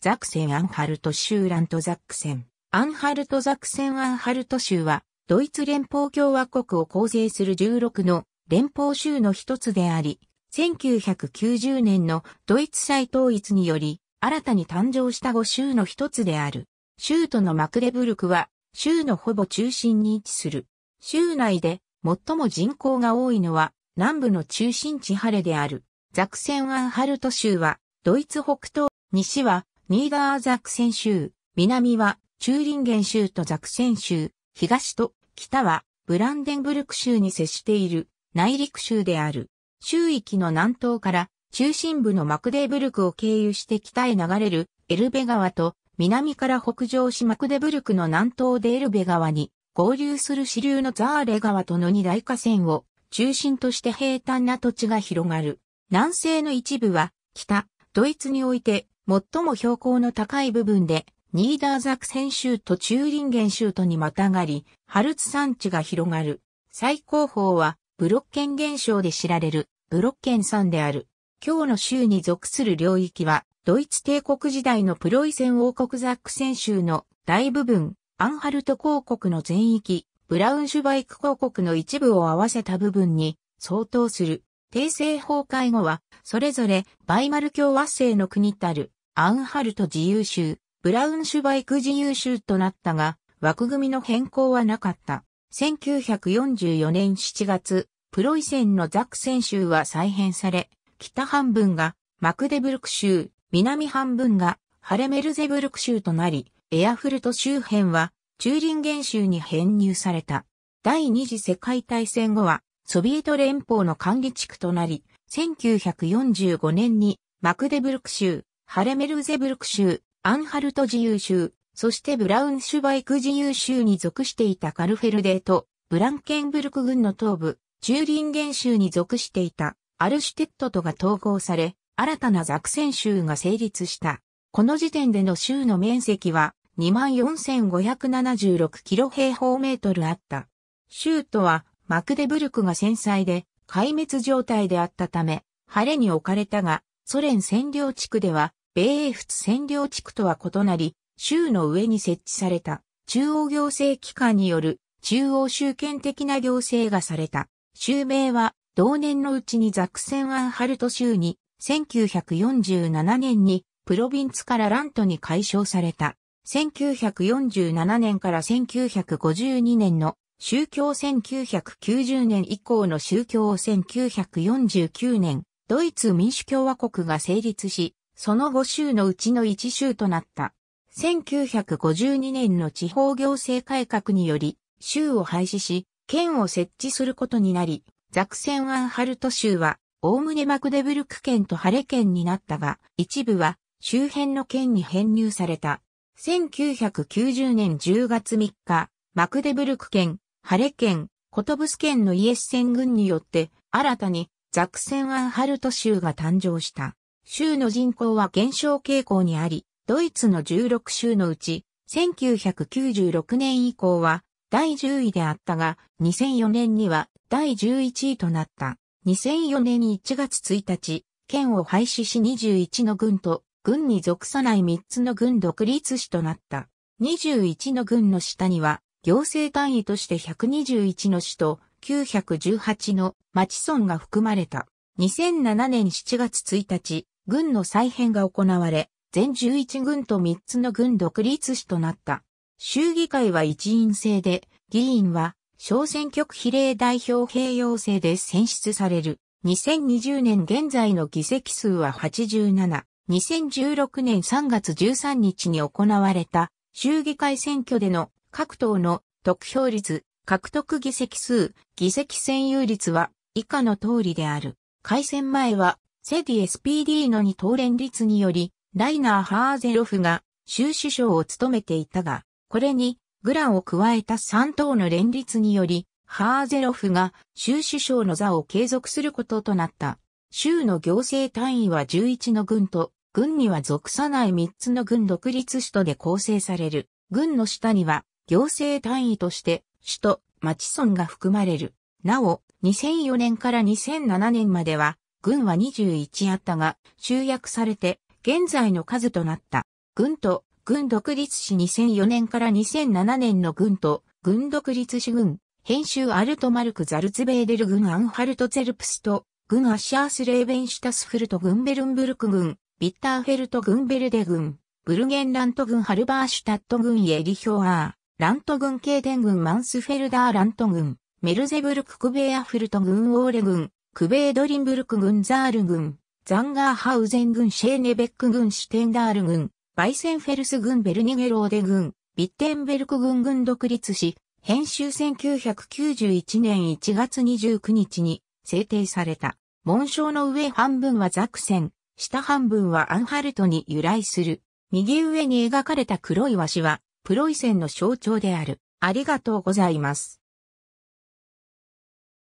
ザクセン・アンハルト州ラントザクセン。アンハルトザクセン・アンハルト州は、ドイツ連邦共和国を構成する16の連邦州の一つであり、1990年のドイツ再統一により、新たに誕生した5州の一つである。州都のマクレブルクは、州のほぼ中心に位置する。州内で最も人口が多いのは、南部の中心地ハレである。ザクセン・アンハルト州は、ドイツ北東、西はニーダーザクセン州、南はチューリンゲン州とザクセン州、東と北はブランデンブルク州に接している内陸州である。州域の南東から中心部のマクデーブルクを経由して北へ流れるエルベ川と南から北上しマクデブルクの南東でエルベ川に合流する支流のザーレ川との二大河川を中心として平坦な土地が広がる。南西の一部は北、ドイツにおいて最も標高の高い部分で、ニーダーザクセン州とチューリンゲン州とにまたがり、ハルツ山地が広がる。最高峰は、ブロッケン現象で知られる、ブロッケン山である。今日の州に属する領域は、ドイツ帝国時代のプロイセン王国ザックセン州の大部分、アンハルト公国の全域、ブラウンシュバイク公国の一部を合わせた部分に相当する。帝政崩壊後は、それぞれバイマル共和制の国たるアンハルト自由州、ブラウンシュバイク自由州となったが、枠組みの変更はなかった。1944年7月、プロイセンのザクセン州は再編され、北半分がマクデブルク州、南半分がハレメルゼブルク州となり、エアフルト周辺はチューリンゲン州に編入された。第二次世界大戦後はソビエト連邦の管理地区となり、1945年にマクデブルク州、ハレメルゼブルク州、アンハルト自由州、そしてブラウンシュバイク自由州に属していたカルフェルデーと、ブランケンブルク軍の東部、チューリンゲン州に属していたアルシュテットとが統合され、新たなザクセン州が成立した。この時点での州の面積は24,576キロ平方メートルあった。州都はマクデブルクが繊細で壊滅状態であったため、晴れに置かれたが、ソ連占領地区では米英仏占領地区とは異なり、州の上に設置された中央行政機関による中央集権的な行政がされた。州名は同年のうちにザクセン・アンハルト州に1947年にプロビンツからラントに解消された。1947年から1952年の宗教1990年以降の宗教を1949年、ドイツ民主共和国が成立し、その5州のうちの1州となった。1952年の地方行政改革により、州を廃止し、県を設置することになり、ザクセン・アンハルト州は、おおむねマクデブルク県とハレ県になったが、一部は周辺の県に編入された。1990年10月3日、マクデブルク県、ハレ県、コトブス県のイエス戦軍によって、新たにザクセン・アンハルト州が誕生した。州の人口は減少傾向にあり、ドイツの16州のうち、1996年以降は第10位であったが、2004年には第11位となった。2004年1月1日、県を廃止し21の軍と、軍に属さない3つの軍独立市となった。21の軍の下には、行政単位として121の市と918の町村が含まれた。2007年7月1日、軍の再編が行われ、全11軍と3つの軍独立市となった。衆議会は一員制で、議員は小選挙区比例代表併用制で選出される。2020年現在の議席数は87。2016年3月13日に行われた衆議会選挙での各党の得票率、獲得議席数、議席占有率は以下の通りである。改選前はセディ SPD の二党連立により、ライナー・ハーゼロフが州首相を務めていたが、これにグランを加えた3党の連立により、ハーゼロフが州首相の座を継続することとなった。州の行政単位は11の軍と、軍には属さない3つの軍独立首都で構成される。軍の下には行政単位として首都、町村が含まれる。なお、2004年から2007年までは軍は21あったが、集約されて、現在の数となった。軍と、軍独立し、2004年から2007年の軍と、軍独立史軍、編集アルトマルク・ザルツベーデル軍アンハルト・ツェルプスと、軍アッシャース・レーベンシュタスフルト軍ベルンブルク軍、ビッターフェルト軍ベルデ軍、ブルゲンラント軍ハルバーシュタット軍エリヒョアー、ラント軍ケーテン軍マンスフェルダーラント軍、メルゼブルククベアフルト軍オーレ軍、クベードリンブルク軍ザール軍、ザンガーハウゼン軍シェーネベック軍シュテンダール軍、バイセンフェルス軍ベルニゲローデ軍、ビッテンベルク軍軍独立し、編集1991年1月29日に制定された。紋章の上半分はザクセン、下半分はアンハルトに由来する。右上に描かれた黒い和紙は、プロイセンの象徴である。ありがとうございます。